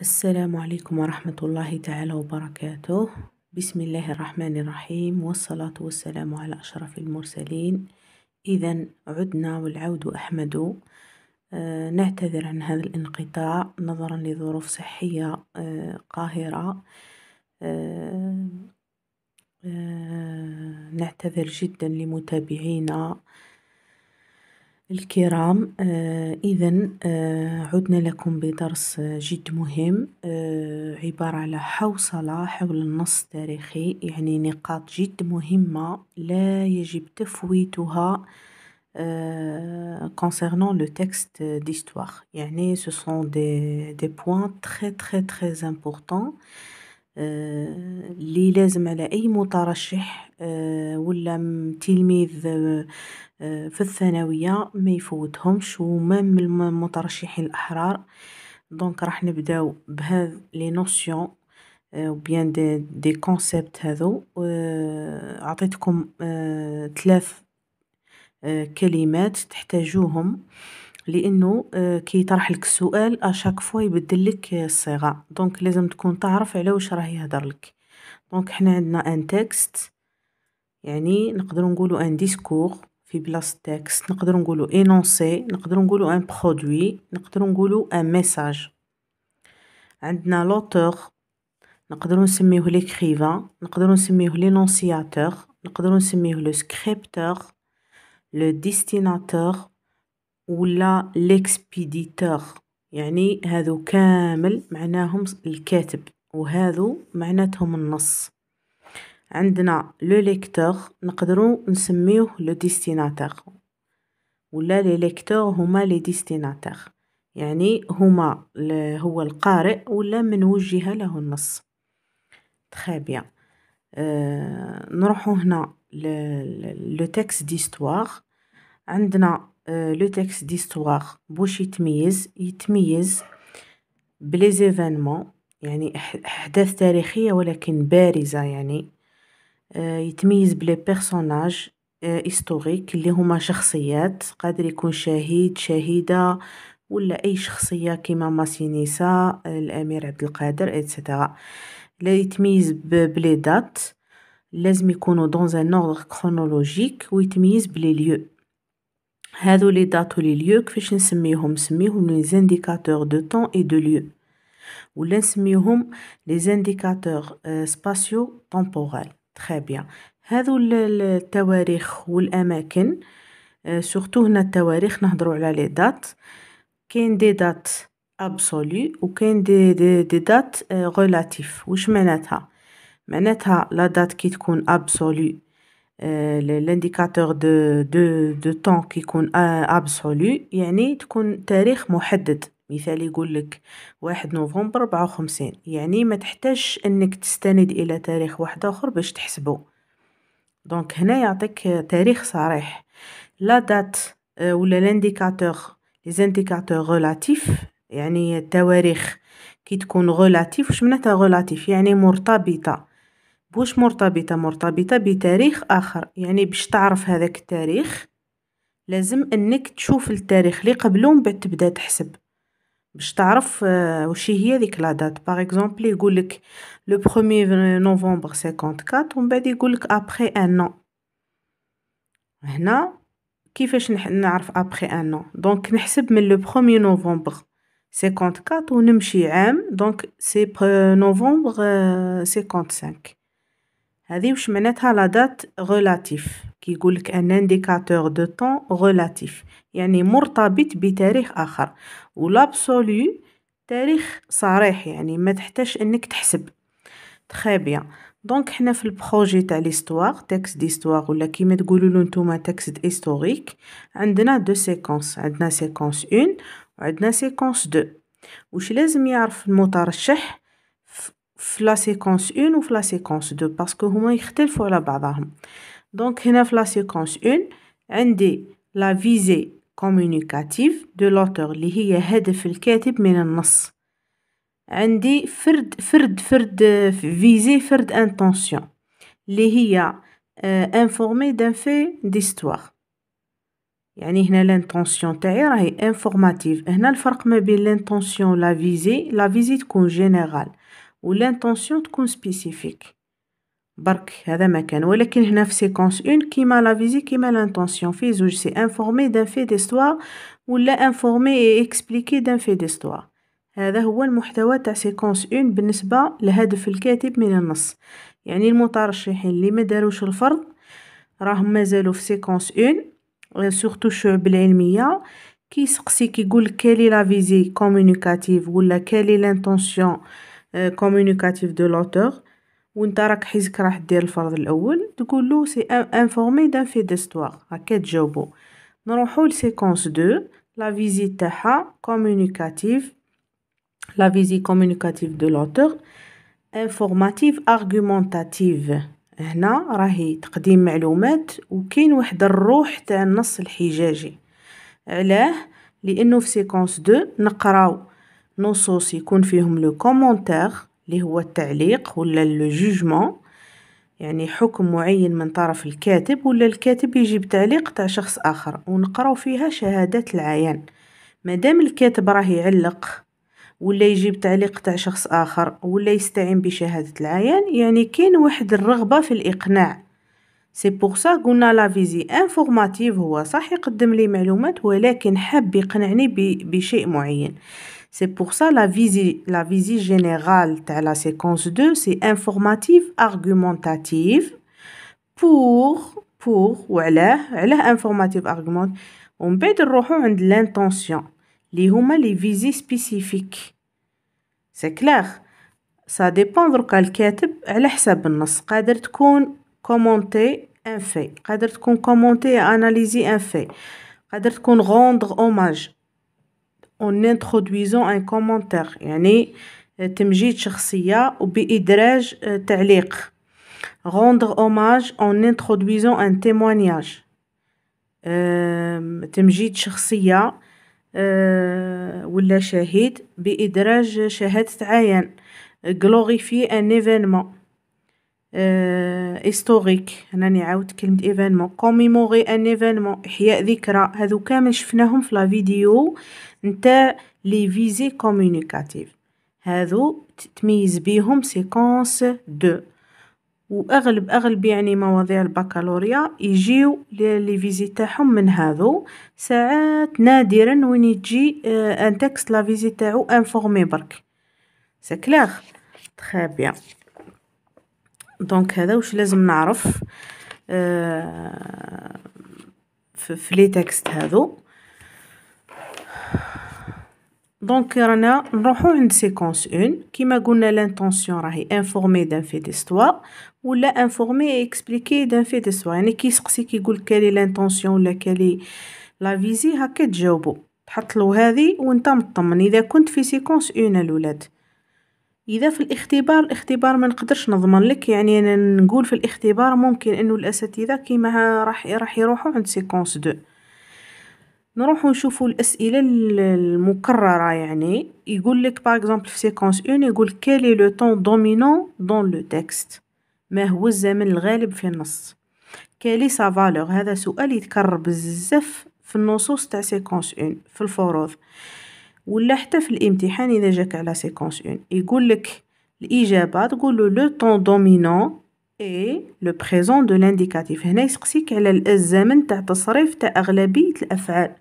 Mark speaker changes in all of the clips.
Speaker 1: السلام عليكم ورحمة الله تعالى وبركاته بسم الله الرحمن الرحيم والصلاة والسلام على أشرف المرسلين إذا عدنا والعود أحمد آه نعتذر عن هذا الانقطاع نظرا لظروف صحية آه قاهرة آه, آه، نعتذر جدا لمتابعينا الكرام آه، إذا آه، عدنا لكم بدرس آه، جد مهم عبارة على حوصلة حول النص التاريخي يعني نقاط جد مهمة لا يجب تفويتها concernant le texte d'histoire يعني ce sont des, des points très très très importants اللي لازم على اي مترشح ولا تلميذ آه، في الثانوية ما يفوتهمش وما من المترشحين الاحرار دونك راح نبداو بهذا لي نوسيون وبيان دي دي كونسيبت هذو آه، عطيتكم ثلاث آه، كلمات تحتاجوهم لانه كي يطرح لك السؤال اشاك فوا يبدل لك الصيغه دونك لازم تكون تعرف على واش راه يهضر لك دونك حنا عندنا ان تكست يعني نقدر نقولوا ان ديسكور في بلاصة تكست نقدر نقولو انونسي نقدر نقولو ان برودوي نقدر نقولو ان ميساج عندنا لوتور نقدرو نسميوه ليكريفا نقدرو نسميوه لينونسياتور نقدرو نسميوه لو سكريبتور لو ديستيناتور ولا ليكسبيديتور يعني هاذو كامل معناهم الكاتب وهذو معناتهم النص عندنا لو ليكتور نقدرو نسميوه لو ديستيناتور ولا لي ليكتور هما لي ديستيناتور يعني هما هو القارئ ولا من وجه له النص تخي بيان euh، نروحو هنا لو تيكست ديستواغ عندنا آه، لو تيكست ديستواغ بوش يتميز يتميز بلي زيفينمون يعني احداث تاريخيه ولكن بارزه يعني آه، يتميز بلي بيرسوناج هيستوريك آه، اللي هما شخصيات قادر يكون شهيد شهيدة ولا أي شخصية كيما ماسينيسا الأمير عبد القادر اتسيتيرا لا يتميز بلي دات لازم يكونوا دون ان اوردر كرونولوجيك ويتميز بلي ليو هادو لي دات ولي ليو كيفاش نسميهم نسميهم لي زانديكاتور دو طون اي دو ليو ولا نسميهم لي زانديكاتور سباسيو تمبورال تخي هذو التواريخ والاماكن سورتو هنا التواريخ نهضروا على لي دات كاين دي دات ابسولي وكاين دي دي, دي دات غولاتيف واش معناتها معناتها لا دات كي تكون ابسولي لانديكاتور دو دو دو طون كيكون ابسولي يعني تكون تاريخ محدد مثال يقولك واحد نوفمبر ربعة وخمسين يعني ما تحتاجش انك تستند الى تاريخ واحد اخر باش تحسبه دونك هنا يعطيك تاريخ صريح لا دات آه، ولا لانديكاتور لي زانديكاتور غولاتيف يعني التواريخ كي تكون غولاتيف واش معناتها غولاتيف يعني مرتبطه بوش مرتبطه مرتبطه بتاريخ اخر يعني باش تعرف هذاك التاريخ لازم انك تشوف التاريخ اللي قبله بعد تبدا تحسب Je t'arrive, ou si la date. Par exemple, il y le 1er novembre 54, ou après un an. Maintenant, qu'est-ce que après un an Donc, nous le 1er novembre 54, ou Donc, c'est le 1er novembre 55. cest à que la date relative, qui est un indicateur de temps relatif. Il y a une date والأبسوليو تاريخ صريح يعني ما تحتاج انك تحسب تخابية دونك حنا في البروجي تاع ليستواغ تاكس ديستواغ ولا كيما له نتوما تاكس هيستوريك عندنا دو سيكونس عندنا سيكونس اون وعندنا سيكونس دو واش لازم يعرف المترشح فلا سيكونس اون لا سيكونس دو باسكو هما يختلفوا على بعضهم دونك هنا فلا سيكونس اون عندي لا فيزي communicative دو لوتور اللي هي هدف الكاتب من النص عندي فرد فرد فرد فيزي فرد انتونسيون اللي هي انفورمي دان في ديستوار يعني هنا لانتونسيون تاعي راهي انفورماتيف هنا الفرق ما بين لانتونسيون لا فيزي لا فيزي تكون جينيرال و لانتونسيون تكون سبيسيفيك برك هذا ما كان ولكن هنا في سيكونس اون كيما لا فيزي كيما لانتونسيون في زوج سي انفورمي دان في ديستوار ولا انفورمي اي اكسبليكي دان في ديستوار هذا هو المحتوى تاع سيكونس اون بالنسبه لهدف الكاتب من النص يعني المترشحين اللي ما داروش الفرض راهم مازالوا في سيكونس اون سورتو الشعب العلميه كيسقسي كيقول كالي لا فيزي كومونيكاتيف ولا كالي لانتونسيون كومونيكاتيف دو لوتور وانت راك حيزك راح دير الفرض الاول تقولو سي انفورمي دان في ديستوار هكا تجاوبو نروحو لسيكونس دو لا فيزيت تاعها كومونيكاتيف لا فيزي كومونيكاتيف دو لوتور انفورماتيف ارغومونتاتيف هنا راهي تقديم معلومات وكاين واحد الروح تاع النص الحجاجي علاه لانه في سيكونس دو نقراو نصوص يكون فيهم لو كومونتير اللي هو التعليق ولا الجوجمون يعني حكم معين من طرف الكاتب ولا الكاتب يجيب تعليق تاع شخص آخر ونقراو فيها شهادات العيان مادام الكاتب راه يعلق ولا يجيب تعليق تاع شخص آخر ولا يستعين بشهادة العيان يعني كاين واحد الرغبة في الإقناع سي بوغ سا قلنا لا فيزي انفورماتيف هو صح يقدم لي معلومات ولكن حاب يقنعني بشيء معين C'est pour ça la visée, la visée générale de la séquence 2, c'est informative, argumentative. Pour, pour, voilà, informative, argument. On peut de l'intention. Les les visées spécifiques. C'est clair. Ça dépend de quel qui على حسب النص قادر تكون commenter un fait قادر تكون commenter et analyser un fait قادر تكون rendre hommage en introduisant un commentaire يعني تمجيد شخصية وبإدراج تعليق rendre hommage en introduisant un témoignage تمجيد شخصية ولا شهيد بإدراج شهادة عين glorifier un événement هيستوريك راني عاود كلمة ايفينمون كوميموري ان ايفينمون احياء ذكرى هذو كامل شفناهم في لا فيديو نتاع لي فيزي كومونيكاتيف هذو تميز بيهم سيكونس دو واغلب اغلب يعني مواضيع البكالوريا يجيو لي فيزي تاعهم من هذو ساعات نادرا وين يجي ان آه، تكست لا فيزي تاعو انفورمي برك سي كلير تري بيان دونك هذا واش لازم نعرف آه في لي تكست هذو دونك رانا نروحو عند سيكونس اون كيما قلنا لانتونسيون راهي انفورمي دان في ديستوار ولا انفورمي اكسبليكي دان في ديستوار يعني كي كي يقول كالي لانتونسيون ولا كالي لا فيزي هكا تجاوبو تحط له هذه وانت مطمن اذا كنت في سيكونس اون الولاد إذا في الاختبار الاختبار ما نقدرش نضمن لك يعني انا نقول في الاختبار ممكن انه الاساتذه كيما راح راح يروحوا عند سيكونس دو نروح نشوفوا الاسئله المكرره يعني يقول لك باغ اكزومبل في سيكونس 1 يقول كالي لو طون دومينون دون لو تكست ما هو الزمن الغالب في النص كالي سا فالور هذا سؤال يتكرر بزاف في النصوص تاع سيكونس 1 في الفروض ولا حتى في الامتحان إذا جاك على سيكونس اون يقولك الإجابة تقولو لو طون دومينون اي لو بريزون دو لانديكاتيف هنا يسقسيك على الزمن تاع تصريف تاع أغلبية الأفعال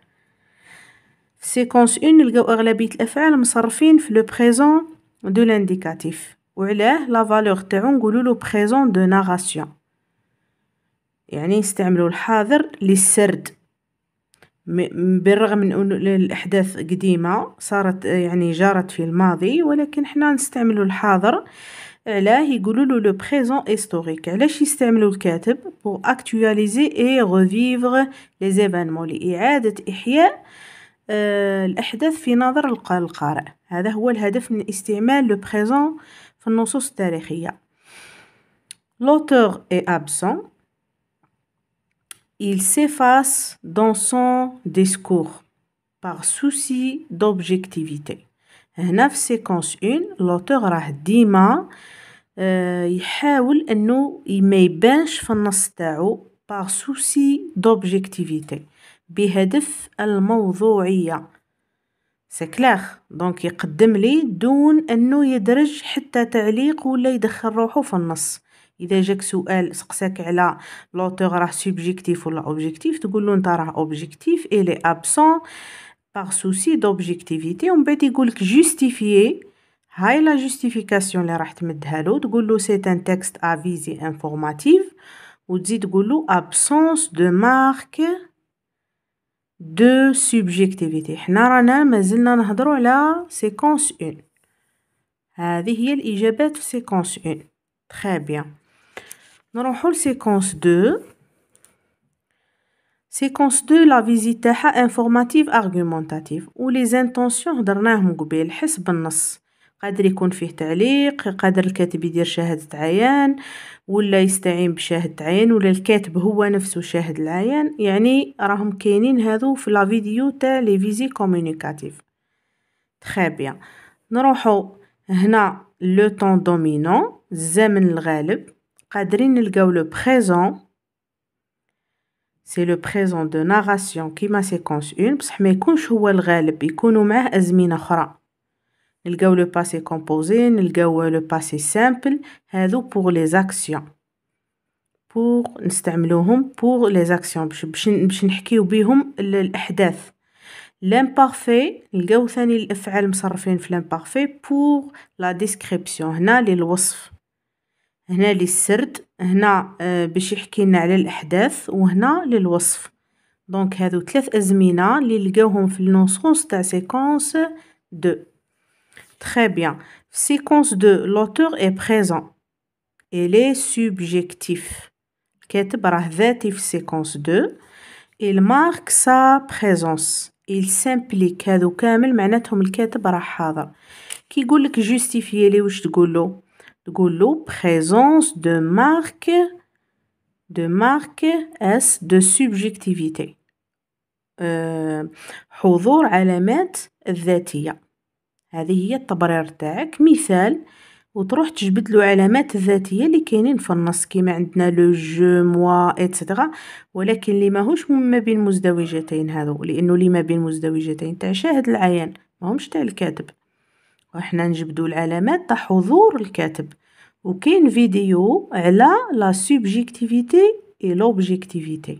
Speaker 1: في سيكونس اون نلقاو أغلبية الأفعال مصرفين في لو بريزون دو لانديكاتيف وعلاه لا فالور تاعو نقولوا لو بريزون دو ناراسيون يعني نستعملو الحاضر للسرد بالرغم من أن الأحداث قديمة صارت آه، يعني جارت في الماضي ولكن حنا نستعمل الحاضر علاه يقولوا له لو بريزون هيستوريك علاش يستعملوا الكاتب بور اكتواليزي اي ريفيفغ لي زيفانمون لاعاده احياء آه، الاحداث في نظر القارئ هذا هو الهدف من استعمال لو بريزون في النصوص التاريخيه لوتور اي ابسون Il s'efface dans son discours par souci d'objectivité هنا في سيكونس اون لوتور راه ديما يحاول انه ما يبانش في النص تاعو par سوسي دوبجيكتيفيتي بهدف الموضوعية سي سكلاخ دونك يقدم لي دون انه يدرج حتى تعليق ولا يدخل روحو في النص اذا جاك سؤال سقساك على لوتور راه سوبجيكتيف ولا اوبجيكتيف تقول له انت راه اوبجيكتيف الي ابسون باغ سوسي دوبجيكتيفيتي ومن بعد يقول لك جوستيفي هاي لا جوستيفيكاسيون اللي راح تمدها له تقول له سيت ان تكست افيزي انفورماتيف وتزيد تقول له ابسونس دو مارك دو سوبجيكتيفيتي حنا رانا مازلنا نهضروا على سيكونس 1 هذه هي الاجابات في سيكونس 1 تري بيان نروحو لسيكونس دو سيكونس دو لا فيزيت تاعها انفورماتيف ارغومونتاتيف و لي زانتونسيون هضرناهم قبيل حسب النص قادر يكون فيه تعليق قادر الكاتب يدير شهادة عيان ولا يستعين بشاهد عيان ولا الكاتب هو نفسه شاهد العيان يعني راهم كاينين هذو في لا فيديو تاع لي فيزي كومونيكاتيف تري بيان نروحو هنا لو طون دومينون الزمن الغالب قادرين نلقاو لو بريزون سي لو بريزون دو ناراسيون كيما سيكونس اون بصح ما يكونش هو الغالب يكونوا معاه ازمنه اخرى نلقاو لو باسي كومبوزي نلقاو لو باسي سامبل هادو بوغ لي زاكسيون بوغ نستعملوهم بوغ لي زاكسيون باش باش نحكيو بيهم الاحداث لامبارفي نلقاو ثاني الافعال مصرفين في لامبارفي بوغ لا ديسكريبسيون هنا للوصف هنا للسرد هنا آه، باش يحكي لنا على الاحداث وهنا للوصف دونك هادو ثلاث ازمنه اللي لقاوهم في النصوص تاع سيكونس دو Très bien. Séquence 2. اي لي سوبجيكتيف الكاتب راه ذاتي في سيكونس 2. Il marque sa présence. Il s'implique. هادو كامل معناتهم الكاتب راه حاضر. كي يقول لك جوستيفيي لي واش تقول له له présence de marque de marque اس de subjectivité أه حضور علامات الذاتية هذه هي التبرير تاعك مثال وتروح تجبد له علامات الذاتيه اللي كاينين في النص كيما عندنا لو جو موا اتسيتيرا ولكن اللي ماهوش ما بين مزدوجتين هذو لانه اللي ما بين مزدوجتين تاع شاهد العيان ماهمش تاع الكاتب وحنا نجبدو العلامات تاع حضور الكاتب وكاين فيديو على لا سوبجيكتيفيتي اي لوبجيكتيفيتي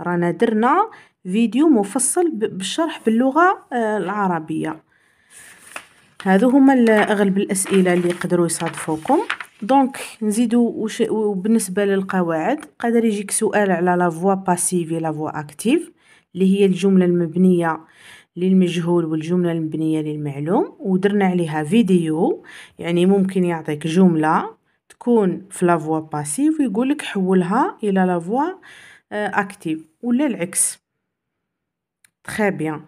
Speaker 1: رانا درنا فيديو مفصل بالشرح باللغه آه، العربيه هادو هما اغلب الاسئله اللي يقدروا يصادفوكم دونك نزيدو وش... وبالنسبه للقواعد قادر يجيك سؤال على لا فوا باسيف لا فوا اكتيف اللي هي الجمله المبنيه للمجهول والجملة المبنية للمعلوم ودرنا عليها فيديو يعني ممكن يعطيك جملة تكون في لافوا باسيف ويقولك حولها إلى لافوا اكتيف آه، ولا العكس تخي بيان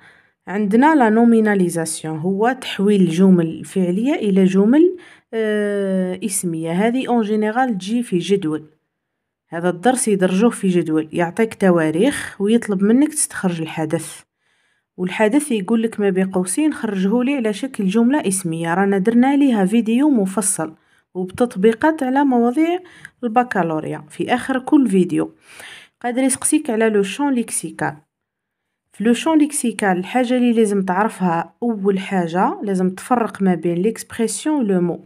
Speaker 1: عندنا لا نوميناليزاسيون هو تحويل الجمل الفعليه الى جمل آه، اسميه هذه اون جينيرال تجي في جدول هذا الدرس يدرجوه في جدول يعطيك تواريخ ويطلب منك تستخرج الحدث والحدث يقول لك ما بين قوسين خرجهولي على شكل جملة اسمية رانا درنا ليها فيديو مفصل وبتطبيقات على مواضيع البكالوريا في آخر كل فيديو قادر يسقسيك على لو شون ليكسيكال في لو شون ليكسيكال الحاجة اللي لازم تعرفها أول حاجة لازم تفرق ما بين ليكسبرسيون لو مو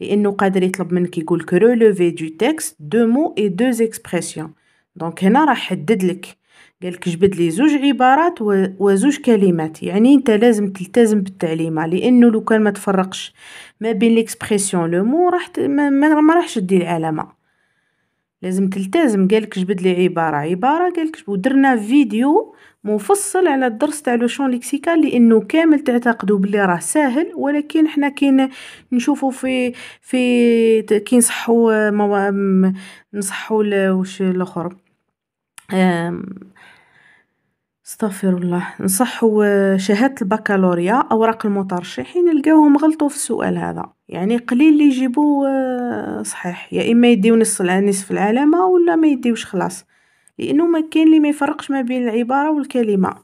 Speaker 1: لأنه قادر يطلب منك يقولك رولوفي دو تكس دو مو اي دو اكسبرسيون دونك هنا راح حددلك قالك جبد لي زوج عبارات وزوج كلمات يعني انت لازم تلتزم بالتعليمه لانه لو كان ما تفرقش ما بين ليكسبريسيون لو مو راح ما, ما راحش تدي العلامه لازم تلتزم قالك جبد لي عباره عباره قالك ودرنا فيديو مفصل على الدرس تاع لو شون ليكسيكال لانه كامل تعتقدوا بلي راه ساهل ولكن حنا كي نشوفوا في في كي نصحوا نصحوا واش الاخر استغفر الله نصحوا شهادة البكالوريا أوراق المترشحين نلقاوهم غلطوا في السؤال هذا يعني قليل اللي يجيبوا آه، صحيح يا إما يديو نص نصف العلامة ولا ما يديوش خلاص لأنه ما كاين اللي ما يفرقش ما بين العبارة والكلمة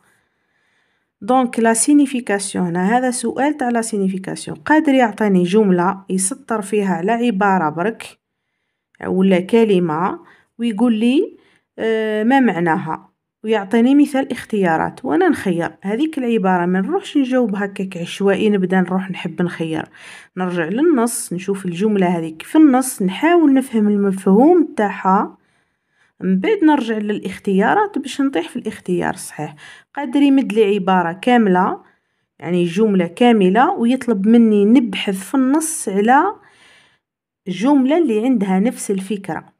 Speaker 1: دونك لا سينيفيكاسيون هنا هذا سؤال تاع لا سينيفيكاسيون قادر يعطيني جملة يسطر فيها على عبارة برك ولا كلمة ويقول لي آه، ما معناها ويعطيني مثال اختيارات وانا نخير هذيك العباره ما نروحش نجاوب هكاك عشوائي نبدا نروح نحب نخير نرجع للنص نشوف الجمله هذيك في النص نحاول نفهم المفهوم تاعها من بعد نرجع للاختيارات باش نطيح في الاختيار الصحيح قادر يمد لي عباره كامله يعني جمله كامله ويطلب مني نبحث في النص على جمله اللي عندها نفس الفكره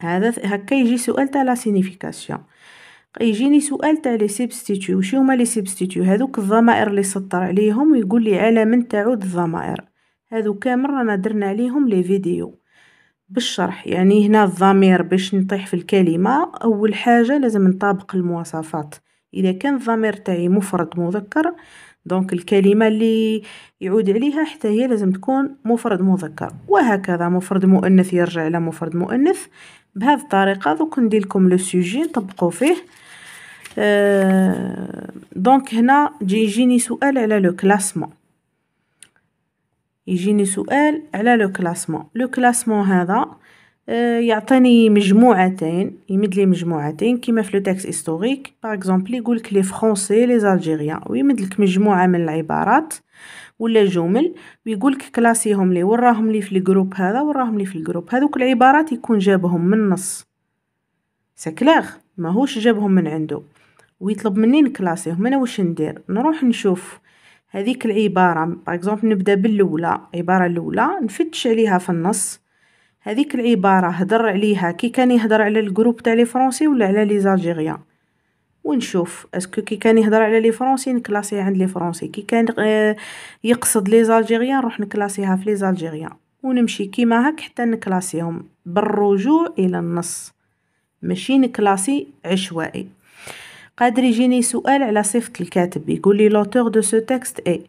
Speaker 1: هذا هكا يجي سؤال تاع لا سينيفيكاسيون يجيني سؤال تاع لي سيبستيتيو واش هما لي سيبستيتيو هذوك الضمائر اللي سطر عليهم ويقول لي على من تعود الضمائر هذو كامل رانا درنا عليهم لي فيديو بالشرح يعني هنا الضمير باش نطيح في الكلمه اول حاجه لازم نطابق المواصفات اذا كان الضمير تاعي مفرد مذكر دونك الكلمة اللي يعود عليها حتى هي لازم تكون مفرد مذكر وهكذا مفرد مؤنث يرجع إلى مفرد مؤنث بهذه الطريقة دوك ندير لكم لو سوجي نطبقوا فيه آه، دونك هنا جي يجيني سؤال على لو كلاسمون يجيني سؤال على لو كلاسمون لو كلاسمون هذا آه، يعطيني مجموعتين يمد لي مجموعتين كيما في لو تاكس هيستوريك باغ اكزومبل يقول لك لي فرونسي لي الجيريان ويمد لك مجموعه من العبارات ولا جمل ويقول لك كلاسيهم لي وراهم لي في الجروب هذا وراهم لي في الجروب هذوك العبارات يكون جابهم من النص سكلاغ ماهوش جابهم من عنده ويطلب مني نكلاسيهم انا واش ندير نروح نشوف هذيك العباره باغ اكزومبل نبدا بالاولى العباره الاولى نفتش عليها في النص هذيك العبارة هضر عليها كي كان يهضر على الجروب تاع لي فرونسي ولا على لي زالجيريان ونشوف اسكو كي كان يهضر على لي فرونسي نكلاسيه عند لي فرونسي كي كان آه، يقصد لي زالجيريان نروح نكلاسيها في لي زالجيريان ونمشي كيما هاك حتى نكلاسيهم بالرجوع الى النص ماشي نكلاسي عشوائي قادر يجيني سؤال على صفة الكاتب يقول لي لوتور دو سو تيكست اي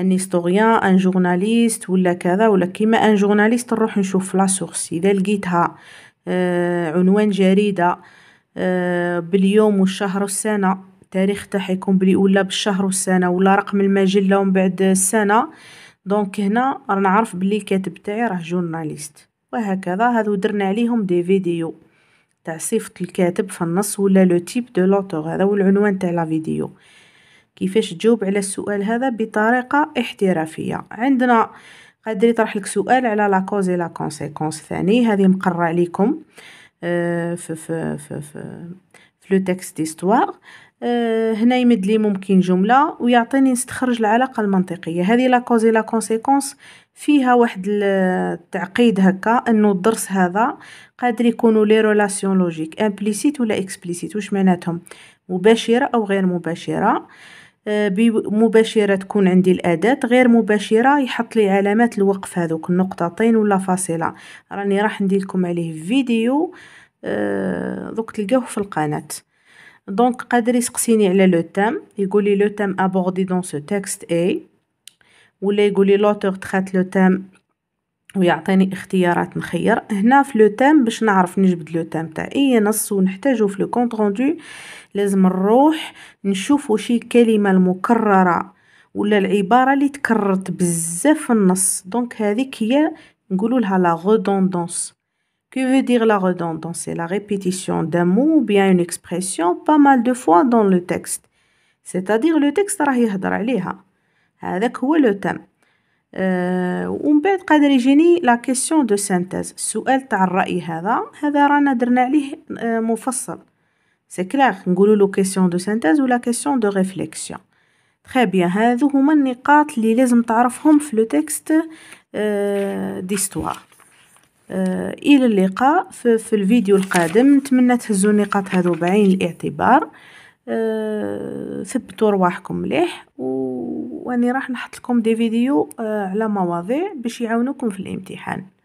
Speaker 1: ان هيستوريان ان جورناليست ولا كذا ولا كيما ان جورناليست نروح نشوف لا سورس اذا لقيتها آه، عنوان جريده آه، باليوم والشهر والسنه التاريخ تاعها يكون بلي ولا بالشهر والسنه ولا رقم المجله ومن بعد السنه دونك هنا رانا نعرف بلي الكاتب تاعي راه جورناليست وهكذا هذو درنا عليهم دي فيديو تاع صفه الكاتب في النص ولا لو تيب دو لوتور هذا هو العنوان تاع لا فيديو كيفاش تجاوب على السؤال هذا بطريقه احترافيه عندنا قادر يطرح لك سؤال على لا كوز لا كونسيكونس ثاني هذه مقرة عليكم آه، في في في في في لو تيكست ديستوار آه، هنا يمد لي ممكن جمله ويعطيني نستخرج العلاقه المنطقيه هذه لا كوز لا كونسيكونس فيها واحد التعقيد هكا انه الدرس هذا قادر يكونوا لي رولاسيون لوجيك امبليسيت ولا اكسبليسيت واش معناتهم مباشره او غير مباشره مباشرة تكون عندي الأداة غير مباشرة يحط لي علامات الوقف هذوك النقطتين ولا فاصلة راني راح نديلكم عليه فيديو آه، دوك تلقاوه في القناة دونك قادر يسقسيني على لو تام يقول لي لو تام ابوردي دون سو تيكست اي ولا يقول لي لوتور تخات لو تام ويعطيني اختيارات نخير هنا في لو تام باش نعرف نجبد لو تام تاع اي نص ونحتاجو في لو كونط روندو لازم نروح نشوف واش الكلمه المكرره ولا العباره اللي تكررت بزاف في النص دونك هذيك هي نقولوا لها لا غودوندونس Que veut dire la redondance C'est la répétition d'un mot ou bien une expression pas mal de fois dans le texte. C'est-à-dire le texte يهضر عليها. هذاك هو le thème. آه، ومن بعد قادر يجيني لا كيسيون دو سانتيز السؤال تاع الراي هذا هذا رانا درنا عليه آه، مفصل سي كلير نقولوا لو كيسيون دو سانتيز ولا كيسيون دو ريفليكسيون تري بيان هذو هما النقاط اللي لازم تعرفهم في لو تكست ديستوار الى اللقاء في, في الفيديو القادم نتمنى تهزوا النقاط هذو بعين الاعتبار آه، ثبتوا رواحكم مليح واني راح نحط لكم دي فيديو آه، على مواضيع باش يعاونوكم في الامتحان